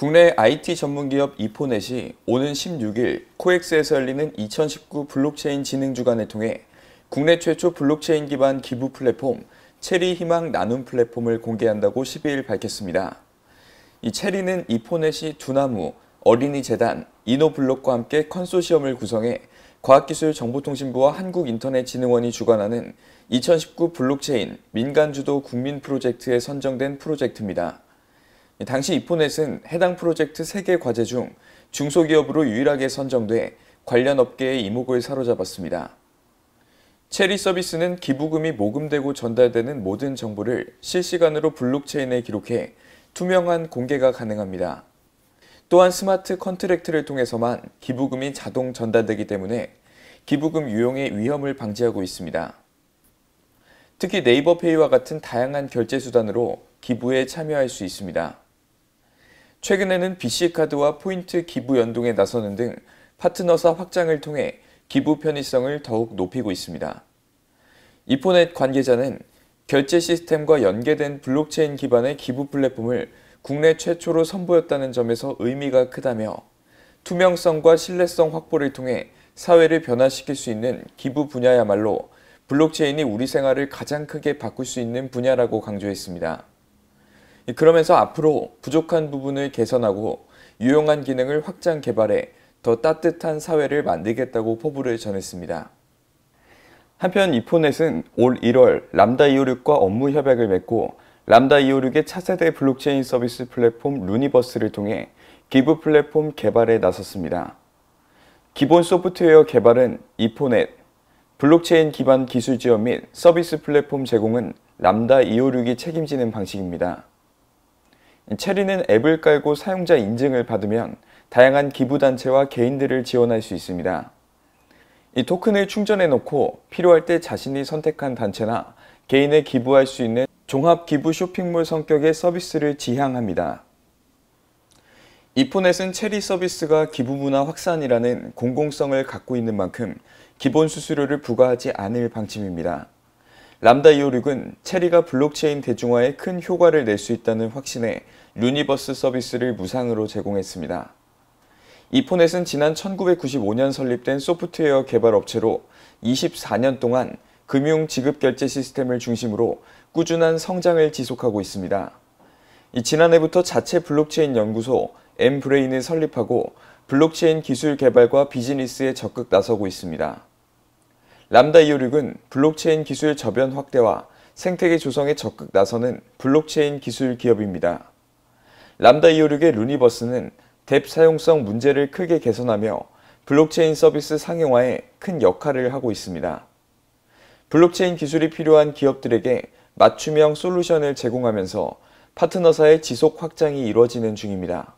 국내 IT 전문기업 이포넷이 오는 16일 코엑스에서 열리는 2019 블록체인 진흥 주간을 통해 국내 최초 블록체인 기반 기부 플랫폼 체리 희망 나눔 플랫폼을 공개한다고 12일 밝혔습니다. 이 체리는 이포넷이 두나무, 어린이 재단, 이노블록과 함께 컨소시엄을 구성해 과학기술 정보통신부와 한국인터넷진흥원이 주관하는 2019 블록체인 민간주도 국민 프로젝트에 선정된 프로젝트입니다. 당시 이포넷은 해당 프로젝트 3개 과제 중 중소기업으로 유일하게 선정돼 관련 업계의 이목을 사로잡았습니다. 체리 서비스는 기부금이 모금되고 전달되는 모든 정보를 실시간으로 블록체인에 기록해 투명한 공개가 가능합니다. 또한 스마트 컨트랙트를 통해서만 기부금이 자동 전달되기 때문에 기부금 유용의 위험을 방지하고 있습니다. 특히 네이버페이와 같은 다양한 결제 수단으로 기부에 참여할 수 있습니다. 최근에는 BC카드와 포인트 기부 연동에 나서는 등 파트너사 확장을 통해 기부 편의성을 더욱 높이고 있습니다. 이포넷 관계자는 결제 시스템과 연계된 블록체인 기반의 기부 플랫폼을 국내 최초로 선보였다는 점에서 의미가 크다며 투명성과 신뢰성 확보를 통해 사회를 변화시킬 수 있는 기부 분야야말로 블록체인이 우리 생활을 가장 크게 바꿀 수 있는 분야라고 강조했습니다. 그러면서 앞으로 부족한 부분을 개선하고 유용한 기능을 확장 개발해 더 따뜻한 사회를 만들겠다고 포부를 전했습니다. 한편 이포넷은 올 1월 람다 256과 업무 협약을 맺고 람다 256의 차세대 블록체인 서비스 플랫폼 루니버스를 통해 기부 플랫폼 개발에 나섰습니다. 기본 소프트웨어 개발은 이포넷, 블록체인 기반 기술 지원 및 서비스 플랫폼 제공은 람다 256이 책임지는 방식입니다. 체리는 앱을 깔고 사용자 인증을 받으면 다양한 기부단체와 개인들을 지원할 수 있습니다. 이 토큰을 충전해놓고 필요할 때 자신이 선택한 단체나 개인에 기부할 수 있는 종합기부 쇼핑몰 성격의 서비스를 지향합니다. 이포넷은 체리 서비스가 기부 문화 확산이라는 공공성을 갖고 있는 만큼 기본 수수료를 부과하지 않을 방침입니다. 람다 이오6은 체리가 블록체인 대중화에 큰 효과를 낼 수 있다는 확신에 유니버스 서비스를 무상으로 제공했습니다. 이포넷은 지난 1995년 설립된 소프트웨어 개발 업체로 24년 동안 금융 지급 결제 시스템을 중심으로 꾸준한 성장을 지속하고 있습니다. 지난해부터 자체 블록체인 연구소 엠브레인을 설립하고 블록체인 기술 개발과 비즈니스에 적극 나서고 있습니다. 람다 256은 블록체인 기술 저변 확대와 생태계 조성에 적극 나서는 블록체인 기술 기업입니다. 람다 256의 루니버스는 뎁 사용성 문제를 크게 개선하며 블록체인 서비스 상용화에 큰 역할을 하고 있습니다. 블록체인 기술이 필요한 기업들에게 맞춤형 솔루션을 제공하면서 파트너사의 지속 확장이 이루어지는 중입니다.